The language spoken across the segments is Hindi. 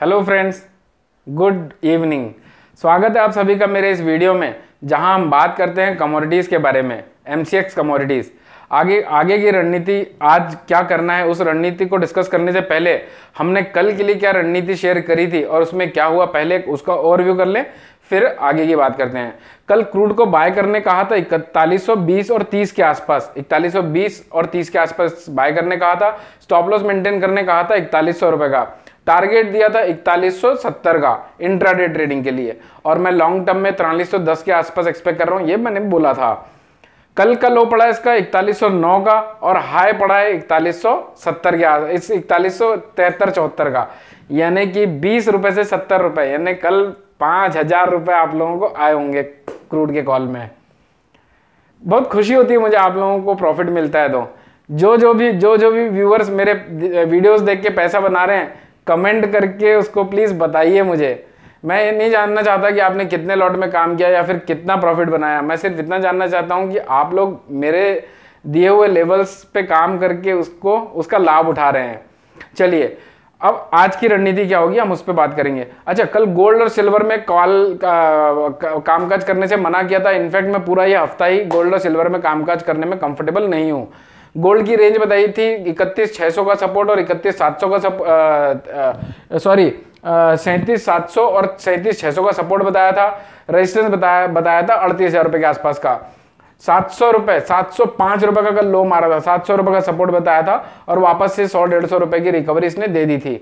हेलो फ्रेंड्स गुड इवनिंग स्वागत है आप सभी का मेरे इस वीडियो में जहां हम बात करते हैं कमोडिटीज़ के बारे में एम सी एक्स कमोडिटीज़ आगे आगे की रणनीति आज क्या करना है उस रणनीति को डिस्कस करने से पहले हमने कल के लिए क्या रणनीति शेयर करी थी और उसमें क्या हुआ पहले उसका ओवरव्यू कर लें फिर आगे की बात करते हैं कल क्रूड को बाय करने कहा था इकतालीस और 30 के आसपास इकतालीस और 30 के आसपास बाय करने कहा था स्टॉप लॉस मेंटेन करने कहा था इकतालीस रुपए का टारगेट दिया था सत्तर का इंट्राडे ट्रेडिंग के लिए और मैं लॉन्ग टर्म में दस के आसपास एक्सपेक्ट कर रहा हूँ ये मैंने बोला था कल का लो पड़ा है इसका 4109 का और हाई पड़ा है 4170 के इस इकतालीस सौ चौहत्तर का यानी कि बीस रुपए से सत्तर रुपए यानी कल पाँच हजार रुपए आप लोगों को आए होंगे क्रूड के कॉल में बहुत खुशी होती है मुझे आप लोगों को प्रॉफिट मिलता है तो जो जो भी जो जो भी व्यूअर्स मेरे वीडियोस देख के पैसा बना रहे हैं कमेंट करके उसको प्लीज़ बताइए मुझे मैं ये नहीं जानना चाहता कि आपने कितने लॉट में काम किया या फिर कितना प्रॉफिट बनाया मैं सिर्फ इतना जानना चाहता हूँ कि आप लोग मेरे दिए हुए लेवल्स पे काम करके उसको उसका लाभ उठा रहे हैं चलिए अब आज की रणनीति क्या होगी हम उस पर बात करेंगे अच्छा कल गोल्ड और सिल्वर में कॉल का, का, कामकाज करने से मना किया था इनफैक्ट मैं पूरा ये हफ्ता ही गोल्ड और सिल्वर में कामकाज करने में कंफर्टेबल नहीं हूँ गोल्ड की रेंज बताई थी इकतीस छः सौ का सपोर्ट और इकतीस सात सौ का सॉरी सैंतीस सात सौ और सैंतीस छः सौ का सपोर्ट बताया था रेजिस्टेंस बताया बताया था अड़तीस हज़ार रुपये के आसपास का सात सौ रुपये सात सौ पाँच रुपये का कल लो मारा था सात सौ रुपये का सपोर्ट बताया था और वापस से सौ डेढ़ सौ रुपये की रिकवरी इसने दे दी थी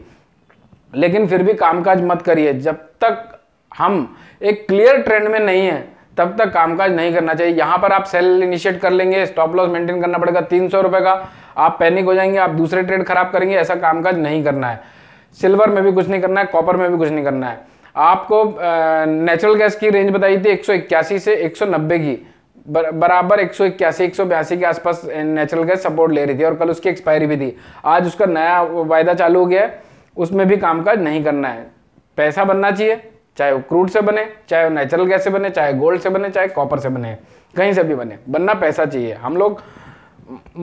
लेकिन फिर भी कामकाज मत करिए जब तक हम एक क्लियर ट्रेंड में नहीं है तब तक कामकाज नहीं करना चाहिए यहाँ पर आप सेल इनिशिएट कर लेंगे स्टॉप लॉस मेंटेन करना पड़ेगा तीन सौ रुपए का आप पैनिक हो जाएंगे आप दूसरे ट्रेड खराब करेंगे ऐसा कामकाज नहीं करना है सिल्वर में भी कुछ नहीं करना है कॉपर में भी कुछ नहीं करना है आपको नेचुरल गैस की रेंज बताई थी एक से एक की बराबर एक सौ इक्यासी एक सौ बयासी के आसपास नेचुरल गैस सपोर्ट ले रही थी और कल उसकी एक्सपायरी भी थी आज उसका नया वायदा चालू हो गया है उसमें भी कामकाज नहीं करना है पैसा बनना चाहिए चाहे वो क्रूड से बने चाहे वो नेचुरल गैस से बने चाहे गोल्ड से बने चाहे कॉपर से बने कहीं से भी बने बनना पैसा चाहिए हम लोग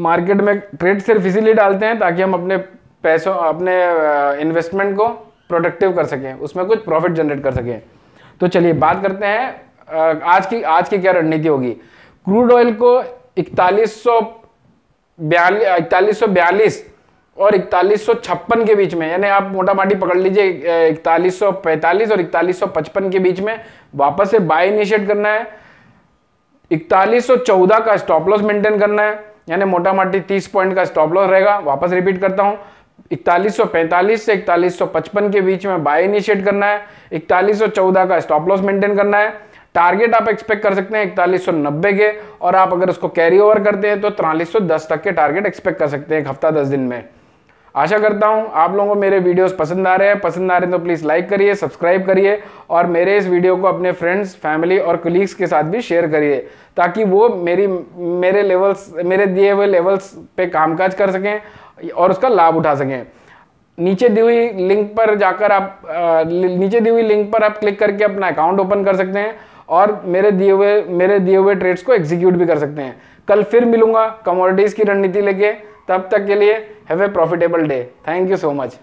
मार्केट में ट्रेड सिर्फ इसीलिए डालते हैं ताकि हम अपने पैसों अपने इन्वेस्टमेंट को प्रोडक्टिव कर सकें उसमें कुछ प्रॉफिट जनरेट कर सकें तो चलिए बात करते हैं आज की आज की क्या रणनीति होगी क्रूड ऑयल को इकतालीस सौ बयालीस इकतालीस सौ बयालीस और इकतालीस के बीच में यानी आप मोटा माटी पकड़ लीजिए इकतालीस और इकतालीस के बीच में वापस से बाय इनिशिएट करना है इकतालीस का स्टॉप लॉस मेंटेन करना है यानी मोटा माटी तीस पॉइंट का स्टॉप लॉस रहेगा वापस रिपीट करता हूँ पैंतालीस से पचपन के बीच में बाय इनिशिएट करना है चौदह का स्टॉप लॉस मेंटेन करना है टारगेट आप एक्सपेक्ट कर सकते हैं नब्बे के और आप अगर उसको कैरी ओवर करते हैं तो दस तक के टारगेट एक्सपेक्ट कर सकते हैं एक हफ्ता दस दिन में आशा करता हूँ आप लोगों को मेरे वीडियोस पसंद आ रहे हैं पसंद आ रहे हैं तो प्लीज़ लाइक करिए सब्सक्राइब करिए और मेरे इस वीडियो को अपने फ्रेंड्स फैमिली और कलीग्स के साथ भी शेयर करिए ताकि वो मेरी मेरे लेवल्स मेरे दिए हुए लेवल्स पे कामकाज कर सकें और उसका लाभ उठा सकें नीचे दी हुई लिंक पर जाकर आप नीचे दी हुई लिंक पर आप क्लिक करके अपना अकाउंट ओपन कर सकते हैं और मेरे दिए हुए मेरे दिए हुए ट्रेड्स को एग्जीक्यूट भी कर सकते हैं कल फिर मिलूंगा कमोडिटीज़ की रणनीति लेके तब तक के लिए have a profitable day thank you so much